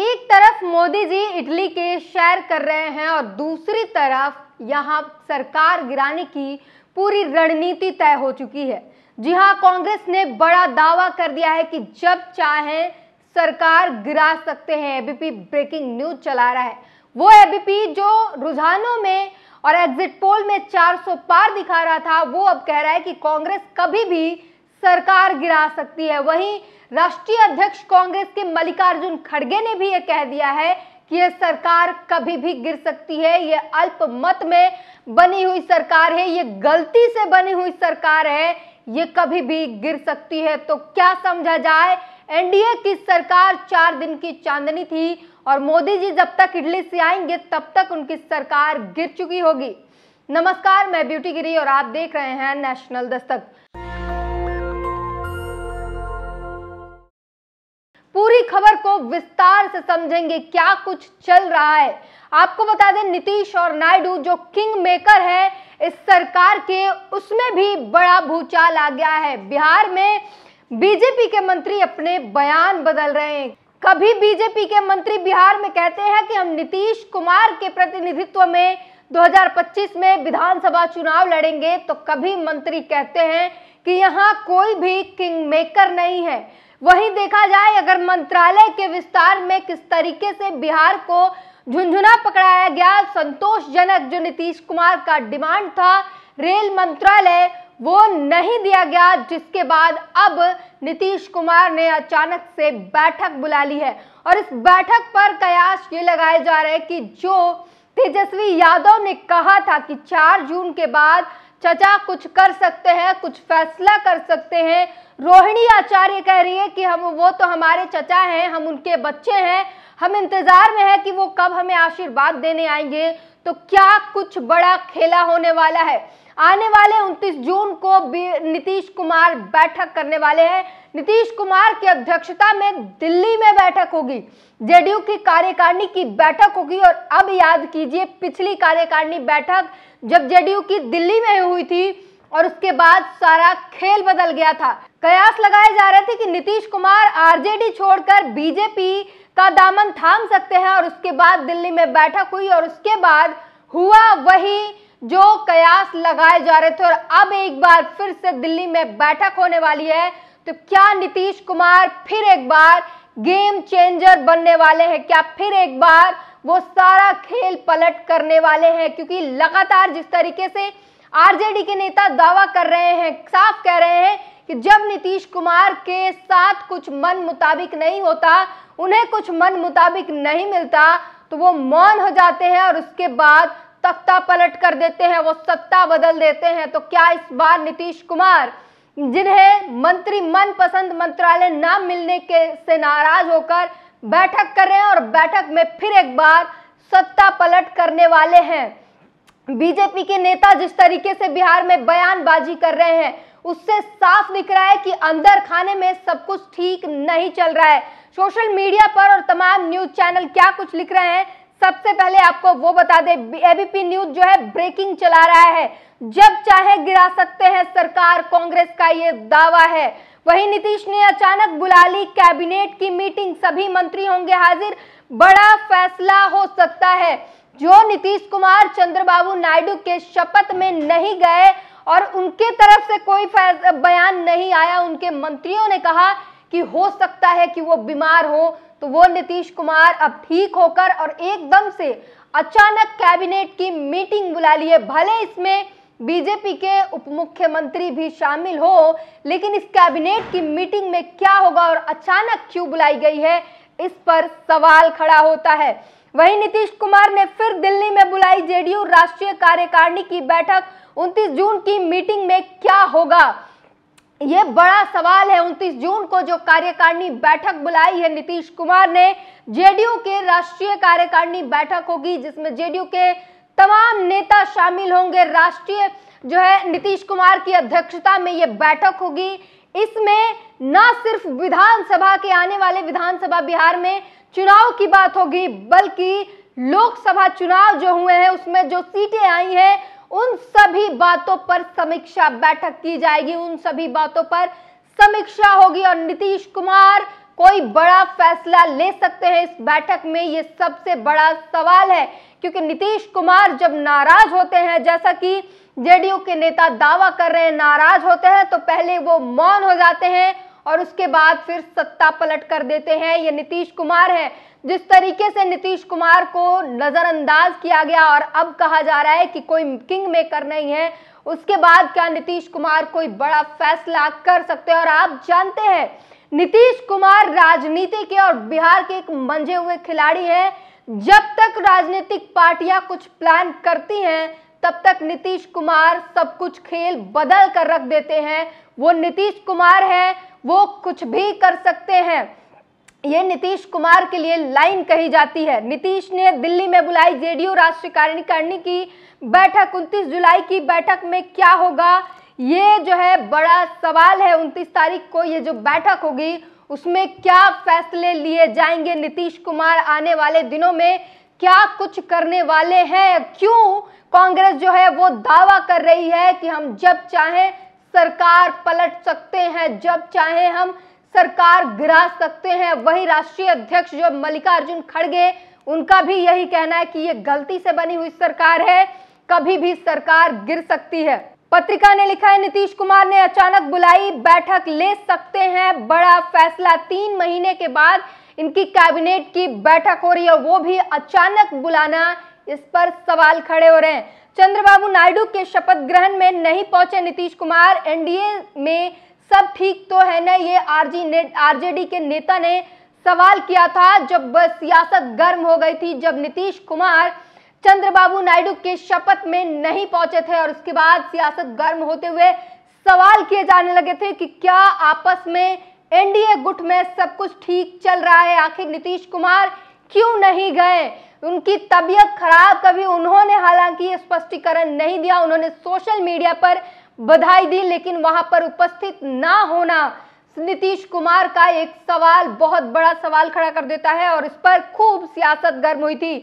एक तरफ मोदी जी इटली के शेयर कर रहे हैं और दूसरी तरफ यहाँ सरकार गिराने की पूरी रणनीति तय हो चुकी है जी हाँ कांग्रेस ने बड़ा दावा कर दिया है कि जब चाहे सरकार गिरा सकते हैं एबीपी ब्रेकिंग न्यूज चला रहा है वो एबीपी जो रुझानों में और एग्जिट पोल में 400 पार दिखा रहा था वो अब कह रहा है कि कांग्रेस कभी भी सरकार गिरा सकती है वहीं राष्ट्रीय अध्यक्ष कांग्रेस के मल्लिकार्जुन खड़गे ने भी यह कह दिया है कि यह सरकार कभी भी गिर सकती है यह अल्प मत में बनी हुई सरकार है यह गलती से बनी हुई सरकार है यह कभी भी गिर सकती है तो क्या समझा जाए एनडीए की सरकार चार दिन की चांदनी थी और मोदी जी जब तक इडली से आएंगे तब तक उनकी सरकार गिर चुकी होगी नमस्कार मैं ब्यूटी गिरी और आप देख रहे हैं नेशनल दस्तक पूरी खबर को विस्तार से समझेंगे क्या कुछ चल रहा है आपको बता दें नीतीश और नायडू जो किंग मेकर है इस सरकार के उसमें भी बड़ा भूचाल आ गया है बिहार में बीजेपी के मंत्री अपने बयान बदल रहे हैं कभी बीजेपी के मंत्री बिहार में कहते हैं कि हम नीतीश कुमार के प्रतिनिधित्व में 2025 में विधानसभा चुनाव लड़ेंगे तो कभी मंत्री कहते हैं कि यहाँ कोई भी किंग मेकर नहीं है वहीं देखा जाए अगर मंत्रालय के विस्तार में किस तरीके से बिहार को झुंझुना पकड़ाया गया संतोषजनक जो नीतीश कुमार का डिमांड था रेल मंत्रालय वो नहीं दिया गया जिसके बाद अब नीतीश कुमार ने अचानक से बैठक बुला ली है और इस बैठक पर कयास ये लगाए जा रहे हैं कि जो तेजस्वी यादव ने कहा था कि 4 जून के बाद चचा कुछ कर सकते हैं कुछ फैसला कर सकते हैं रोहिणी आचार्य कह रही है कि हम वो तो हमारे चचा हैं हम उनके बच्चे हैं हम इंतजार में है कि वो कब हमें आशीर्वाद देने आएंगे तो क्या कुछ बड़ा खेला होने वाला है आने वाले 29 जून को नीतीश कुमार बैठक करने वाले हैं नीतीश कुमार की अध्यक्षता में दिल्ली में बैठक होगी जेडीयू की कार्यकारिणी की बैठक होगी और अब याद कीजिए पिछली कार्यकारिणी बैठक जब जेडीयू की दिल्ली में हुई थी और उसके बाद सारा खेल बदल गया था कयास लगाए जा रहे थे कि नीतीश कुमार आरजेडी छोड़कर बीजेपी का दामन थाम सकते हैं और उसके बाद दिल्ली में बैठक हुई और उसके बाद हुआ वही जो कयास लगाए जा रहे थे और अब एक बार फिर से दिल्ली में बैठक होने वाली है तो क्या नीतीश कुमार फिर एक बार गेम चेंजर बनने वाले हैं क्या फिर एक बार वो सारा खेल पलट करने वाले हैं क्योंकि लगातार जिस तरीके से आरजेडी के नेता दावा कर रहे हैं साफ कह रहे हैं कि जब नीतीश कुमार के साथ कुछ मन मुताबिक नहीं होता उन्हें कुछ मन मुताबिक नहीं मिलता तो वो मौन हो जाते हैं और उसके बाद तख्ता पलट कर देते हैं वो सत्ता बदल देते हैं तो क्या इस बार नीतीश कुमार जिन्हें मंत्री मन पसंद मंत्रालय न मिलने के से नाराज होकर बैठक कर रहे हैं और बैठक में फिर एक बार सत्ता पलट करने वाले हैं बीजेपी के नेता जिस तरीके से बिहार में बयानबाजी कर रहे हैं उससे साफ दिख रहा है कि अंदर खाने में सब कुछ ठीक नहीं चल रहा है सोशल मीडिया पर और तमाम न्यूज चैनल क्या कुछ लिख रहे हैं सबसे पहले आपको वो बता दे एबीपी न्यूज जो है ब्रेकिंग चला रहा है जब चाहे गिरा सकते हैं सरकार कांग्रेस का ये दावा है वहीं नीतीश ने अचानक बुला ली कैबिनेट की मीटिंग सभी मंत्री होंगे हाजिर बड़ा फैसला हो सकता है जो नीतीश कुमार चंद्रबाबू नायडू के शपथ में नहीं गए और उनके तरफ से कोई बयान नहीं आया उनके मंत्रियों ने कहा कि हो सकता है कि वो बीमार हो तो वो नीतीश कुमार अब ठीक होकर और एकदम से अचानक कैबिनेट की मीटिंग बुला लिए भले इसमें बीजेपी के उप मुख्यमंत्री भी शामिल हो लेकिन इस कैबिनेट की मीटिंग में क्या होगा और अचानक क्यों बुलाई गई है इस पर सवाल खड़ा होता है वहीं नीतीश कुमार ने फिर दिल्ली में बुलाई जेडीयू राष्ट्रीय कार्यकारिणी की बैठक 29 जून की मीटिंग में क्या होगा ये बड़ा सवाल है 29 जून को जो कार्यकारिणी बैठक बुलाई है नीतीश कुमार ने जेडीयू के राष्ट्रीय कार्यकारिणी बैठक होगी जिसमें जेडीयू के तमाम नेता शामिल होंगे राष्ट्रीय जो है नीतीश कुमार की अध्यक्षता में ये बैठक होगी इसमें ना सिर्फ विधानसभा के आने वाले विधानसभा बिहार में चुनाव की बात होगी बल्कि लोकसभा चुनाव जो हुए हैं उसमें जो सीटें आई हैं उन सभी बातों पर समीक्षा बैठक की जाएगी उन सभी बातों पर समीक्षा होगी और नीतीश कुमार कोई बड़ा फैसला ले सकते हैं इस बैठक में ये सबसे बड़ा सवाल है क्योंकि नीतीश कुमार जब नाराज होते हैं जैसा कि जेडीयू के नेता दावा कर रहे हैं नाराज होते हैं तो पहले वो मौन हो जाते हैं और उसके बाद फिर सत्ता पलट कर देते हैं ये नीतीश कुमार है जिस तरीके से नीतीश कुमार को नज़रअंदाज किया गया और अब कहा जा रहा है कि कोई किंग मेकर नहीं है उसके बाद क्या नीतीश कुमार कोई बड़ा फैसला कर सकते हैं और आप जानते हैं नीतीश कुमार राजनीति के और बिहार के एक मंजे हुए खिलाड़ी हैं जब तक राजनीतिक पार्टियां कुछ प्लान करती हैं तब तक नीतीश कुमार सब कुछ खेल बदल कर रख देते हैं वो नीतीश कुमार हैं वो कुछ भी कर सकते हैं ये नीतीश कुमार के लिए लाइन कही जाती है नीतीश ने दिल्ली में बुलाई जेडीयू राष्ट्रीय कार्यकारिणी की बैठक 29 जुलाई की बैठक में क्या होगा ये जो है बड़ा सवाल है उनतीस तारीख को ये जो बैठक होगी उसमें क्या फैसले लिए जाएंगे नीतीश कुमार आने वाले दिनों में क्या कुछ करने वाले हैं क्यों कांग्रेस जो है वो दावा कर रही है कि हम जब चाहें सरकार पलट सकते हैं जब चाहे हम सरकार गिरा सकते हैं वही राष्ट्रीय अध्यक्ष जो मल्लिकार्जुन खड़गे उनका भी यही कहना है कि ये गलती से बनी हुई सरकार है कभी भी सरकार गिर सकती है पत्रिका ने लिखा है नीतीश कुमार ने अचानक बुलाई बैठक ले सकते हैं बड़ा फैसला तीन महीने के बाद इनकी कैबिनेट की बैठक हो रही है वो भी अचानक बुलाना इस पर सवाल खड़े हो रहे हैं चंद्रबाबू नायडू के शपथ ग्रहण में नहीं पहुंचे नीतीश कुमार एनडीए में सब ठीक तो है ना ये आरजी ने आरजेडी के नेता ने सवाल किया था जब सियासत गर्म हो गई थी जब नीतीश कुमार चंद्रबाबू नायडू के शपथ में नहीं पहुंचे थे और उसके बाद सियासत गर्म होते हुए सवाल किए जाने लगे थे कि क्या आपस में एनडीए गुट में सब कुछ ठीक चल रहा है आखिर नीतीश कुमार क्यों नहीं गए उनकी तबियत खराब कभी उन्होंने हालांकि स्पष्टीकरण नहीं दिया उन्होंने सोशल मीडिया पर बधाई दी लेकिन वहां पर उपस्थित ना होना नीतीश कुमार का एक सवाल बहुत बड़ा सवाल खड़ा कर देता है और इस पर खूब सियासत गर्म हुई थी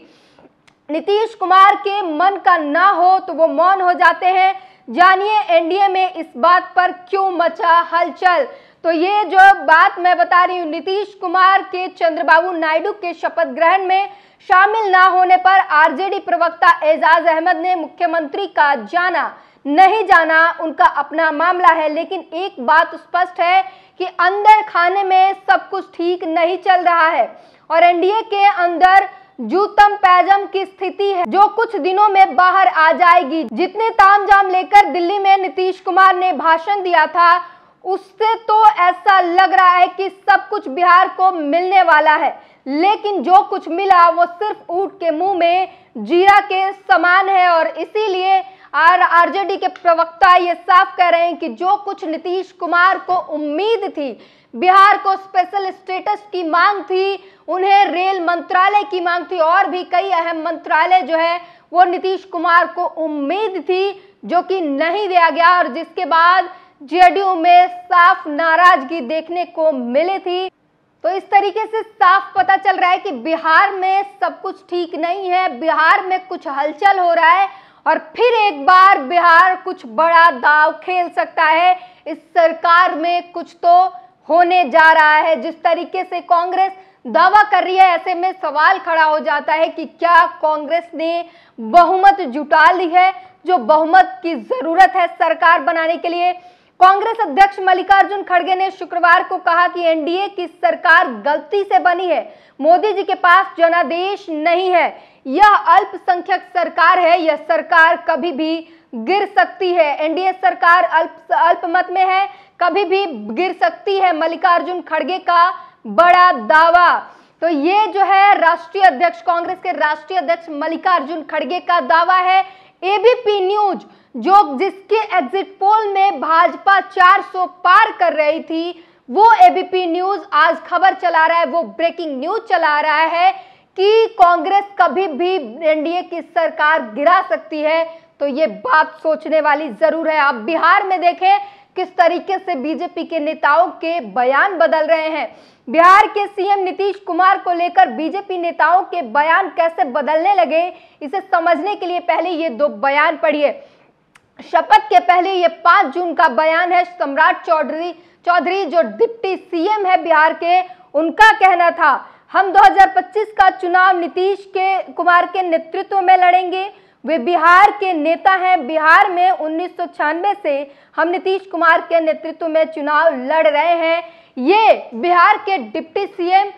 नीतीश कुमार के मन का ना हो तो वो मौन हो जाते हैं जानिए एनडीए में इस बात पर क्यों मचा हलचल तो ये जो बात मैं बता रही हूँ नीतीश कुमार के चंद्रबाबू नायडू के शपथ ग्रहण में शामिल ना होने पर आरजेडी प्रवक्ता एजाज अहमद ने मुख्यमंत्री का जाना नहीं जाना उनका अपना मामला है लेकिन एक बात स्पष्ट है कि अंदर खाने में सब कुछ ठीक नहीं चल रहा है और एनडीए के अंदर जूतम पैजम की स्थिति है जो कुछ दिनों में बाहर आ जाएगी जितने तामझाम लेकर दिल्ली में नीतीश कुमार ने भाषण दिया था उससे तो ऐसा लग रहा है कि सब कुछ बिहार को मिलने वाला है लेकिन जो कुछ मिला वो सिर्फ ऊट के मुंह में जीरा के समान है और इसीलिए और आरजेडी के प्रवक्ता ये साफ कह रहे हैं कि जो कुछ नीतीश कुमार को उम्मीद थी बिहार को स्पेशल स्टेटस की मांग थी उन्हें रेल मंत्रालय की मांग थी और भी कई अहम मंत्रालय जो है वो नीतीश कुमार को उम्मीद थी जो कि नहीं दिया गया और जिसके बाद जेडीयू में साफ नाराजगी देखने को मिली थी तो इस तरीके से साफ पता चल रहा है कि बिहार में सब कुछ ठीक नहीं है बिहार में कुछ हलचल हो रहा है और फिर एक बार बिहार कुछ बड़ा दाव खेल सकता है इस सरकार में कुछ तो होने जा रहा है जिस तरीके से कांग्रेस दावा कर रही है ऐसे में सवाल खड़ा हो जाता है कि क्या कांग्रेस ने बहुमत जुटा ली है जो बहुमत की जरूरत है सरकार बनाने के लिए कांग्रेस अध्यक्ष मल्लिकार्जुन खड़गे ने शुक्रवार को कहा कि एनडीए की सरकार गलती से बनी है मोदी जी के पास जनादेश नहीं है यह अल्पसंख्यक सरकार है यह सरकार कभी भी गिर सकती है एनडीए सरकार अल्प अल्पमत में है कभी भी गिर सकती है मल्लिकार्जुन खड़गे का बड़ा दावा तो ये जो है राष्ट्रीय अध्यक्ष कांग्रेस के राष्ट्रीय अध्यक्ष मल्लिकार्जुन खड़गे का दावा है एबीपी न्यूज जो जिसके एग्जिट पोल में भाजपा 400 पार कर रही थी वो एबीपी न्यूज आज खबर चला रहा है वो ब्रेकिंग न्यूज चला रहा है कि कांग्रेस कभी भी एनडीए की सरकार गिरा सकती है तो ये बात सोचने वाली जरूर है आप बिहार में देखें किस तरीके से बीजेपी के नेताओं के बयान बदल रहे हैं बिहार के सीएम नीतीश कुमार को लेकर बीजेपी नेताओं के बयान कैसे बदलने लगे इसे समझने के लिए पहले ये दो बयान पढ़िए शपथ के पहले ये पांच जून का बयान है सम्राट चौधरी चौधरी जो डिप्टी सीएम है बिहार के उनका कहना था हम 2025 का चुनाव नीतीश के कुमार के नेतृत्व में लड़ेंगे वे बिहार के नेता हैं बिहार में उन्नीस से हम नीतीश कुमार के नेतृत्व में चुनाव लड़ रहे हैं ये बिहार के डिप्टी सीएम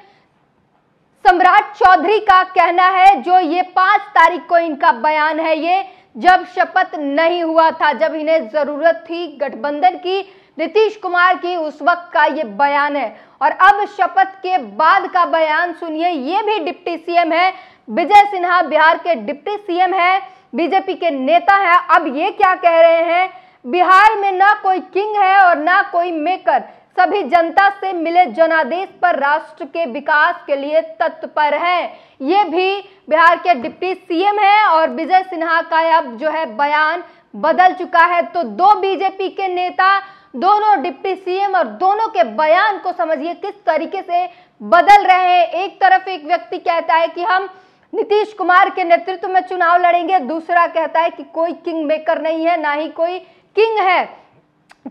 सम्राट चौधरी का कहना है जो ये पांच तारीख को इनका बयान है ये जब शपथ नहीं हुआ था जब इन्हें ज़रूरत थी गठबंधन की नीतीश कुमार की उस वक्त का ये बयान है और अब शपथ के बाद का बयान सुनिए ये भी डिप्टी सीएम है विजय सिन्हा बिहार के डिप्टी सीएम है बीजेपी के नेता है अब ये क्या कह रहे हैं बिहार में ना कोई किंग है और ना कोई मेकर सभी जनता से मिले जनादेश पर राष्ट्र के विकास के लिए तत्पर हैं ये भी बिहार के डिप्टी सीएम हैं और विजय सिन्हा का अब जो है बयान बदल चुका है तो दो बीजेपी के नेता दोनों डिप्टी सीएम और दोनों के बयान को समझिए किस तरीके से बदल रहे हैं एक तरफ एक व्यक्ति कहता है कि हम नीतीश कुमार के नेतृत्व में चुनाव लड़ेंगे दूसरा कहता है कि कोई किंग मेकर नहीं है ना ही कोई किंग है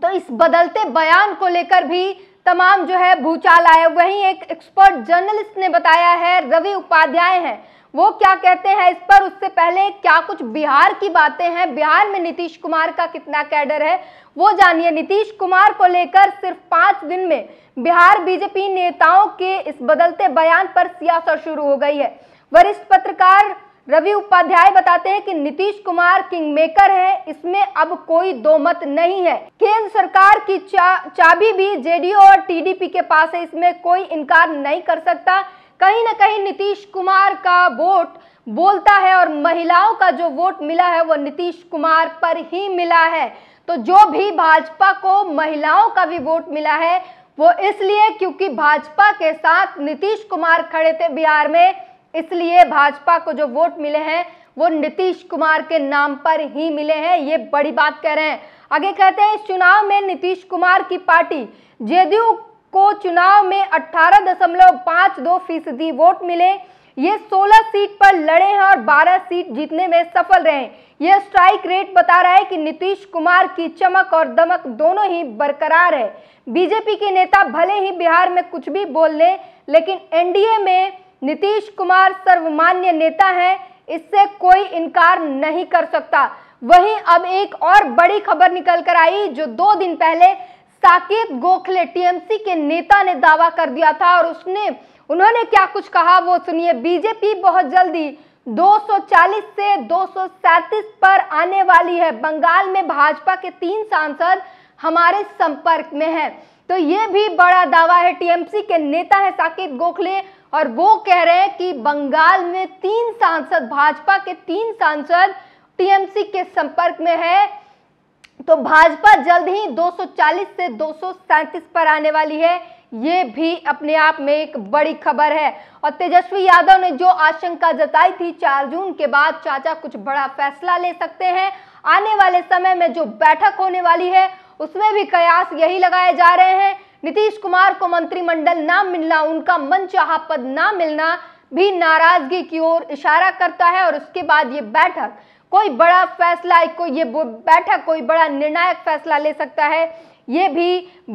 तो इस बदलते बयान को लेकर भी तमाम जो है भूचाल आए वहीं एक एक्सपर्ट जर्नलिस्ट ने बताया है रवि उपाध्याय हैं वो क्या कहते हैं इस पर उससे पहले क्या कुछ बिहार की बातें हैं बिहार में नीतीश कुमार का कितना कैडर है वो जानिए नीतीश कुमार को लेकर सिर्फ पांच दिन में बिहार बीजेपी नेताओं के इस बदलते बयान पर सियासत शुरू हो गई है वरिष्ठ पत्रकार रवि उपाध्याय बताते हैं कि नीतीश कुमार किंग मेकर है इसमें अब कोई दो मत नहीं है केंद्र सरकार की चा, चाबी भी जेडीयू और टीडीपी के पास है इसमें कोई इनकार नहीं कर सकता कहीं ना कहीं नीतीश कुमार का वोट बोलता है और महिलाओं का जो वोट मिला है वो नीतीश कुमार पर ही मिला है तो जो भी भाजपा को महिलाओं का भी वोट मिला है वो इसलिए क्योंकि भाजपा के साथ नीतीश कुमार खड़े थे बिहार में इसलिए भाजपा को जो वोट मिले हैं वो नीतीश कुमार के नाम पर ही मिले हैं ये बड़ी बात कह रहे हैं आगे कहते हैं चुनाव में नीतीश कुमार की पार्टी जेडीयू को चुनाव में 18.52 फीसदी वोट मिले ये 16 सीट पर लड़े हैं और 12 सीट जीतने में सफल रहे ये स्ट्राइक रेट बता रहा है कि नीतीश कुमार की चमक और दमक दोनों ही बरकरार है बीजेपी के नेता भले ही बिहार में कुछ भी बोल लें लेकिन एनडीए में नीतीश कुमार सर्वमान्य नेता हैं इससे कोई इनकार नहीं कर सकता वहीं अब एक और बड़ी खबर निकल कर आई जो दो दिन पहले साकेत गोखले टीएमसी के नेता ने दावा कर दिया था और उसने उन्होंने क्या कुछ कहा वो सुनिए बीजेपी बहुत जल्दी 240 से 237 पर आने वाली है बंगाल में भाजपा के तीन सांसद हमारे संपर्क में हैं तो ये भी बड़ा दावा है टीएमसी के नेता है साकेत गोखले और वो कह रहे हैं कि बंगाल में तीन सांसद भाजपा के तीन सांसद टीएमसी के संपर्क में है तो भाजपा जल्द ही 240 से दो पर आने वाली है ये भी अपने आप में एक बड़ी खबर है और तेजस्वी यादव ने जो आशंका जताई थी चार जून के बाद चाचा कुछ बड़ा फैसला ले सकते हैं आने वाले समय में जो बैठक होने वाली है उसमें भी कयास यही लगाए जा रहे हैं नीतीश कुमार को मंत्रिमंडल ना मिलना उनका मनचाहा पद ना मिलना भी नाराजगी की ओर इशारा करता है और उसके बाद ये बैठक कोई बड़ा फैसला कोई ये बैठक कोई बड़ा निर्णायक फैसला ले सकता है ये भी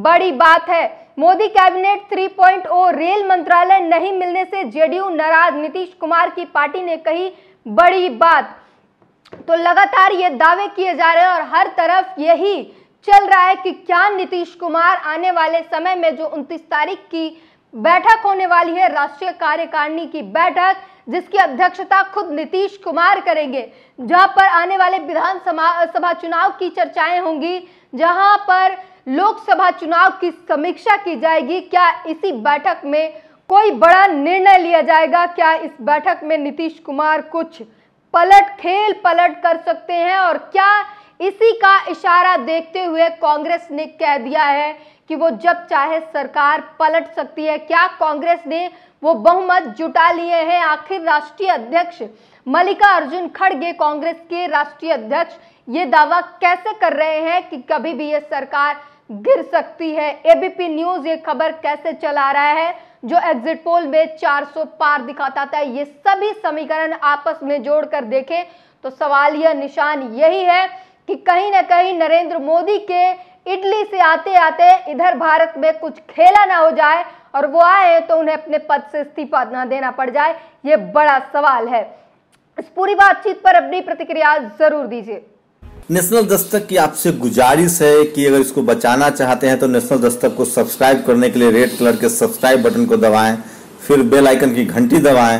बड़ी बात है मोदी कैबिनेट 3.0 रेल मंत्रालय नहीं मिलने से जेडीयू नाराज नीतीश कुमार की पार्टी ने कही बड़ी बात तो लगातार ये दावे किए जा रहे हैं और हर तरफ यही चल रहा है कि क्या नीतीश कुमार आने वाले समय में जो उनतीस तारीख की बैठक होने वाली है राष्ट्रीय कार्यकारिणी की बैठक जिसकी अध्यक्षता खुद नीतीश कुमार करेंगे जहां पर आने वाले विधानसभा सभा चुनाव की चर्चाएं होंगी जहां पर लोकसभा चुनाव की समीक्षा की जाएगी क्या इसी बैठक में कोई बड़ा निर्णय लिया जाएगा क्या इस बैठक में नीतीश कुमार कुछ पलट खेल पलट कर सकते हैं और क्या इसी का इशारा देखते हुए कांग्रेस ने कह दिया है कि वो जब चाहे सरकार पलट सकती है क्या कांग्रेस ने वो बहुमत जुटा लिए हैं आखिर राष्ट्रीय अध्यक्ष मल्लिका अर्जुन खड़गे कांग्रेस के राष्ट्रीय अध्यक्ष ये दावा कैसे कर रहे हैं कि कभी भी ये सरकार गिर सकती है एबीपी न्यूज ये खबर कैसे चला रहा है जो एग्जिट पोल में 400 पार दिखाता था ये सभी समीकरण आपस में जोड़कर देखें तो सवालिया निशान यही है कि कहीं ना कहीं नरेंद्र मोदी के इटली से आते आते इधर भारत में कुछ खेला ना हो जाए और वो आए तो उन्हें अपने पद से इस्तीफा ना देना पड़ जाए ये बड़ा सवाल है इस पूरी बातचीत पर अपनी प्रतिक्रिया जरूर दीजिए नेशनल दस्तक की आपसे गुजारिश है कि अगर इसको बचाना चाहते हैं तो नेशनल दस्तक को सब्सक्राइब करने के लिए रेड कलर के सब्सक्राइब बटन को दबाएं फिर बेल आइकन की घंटी दबाएं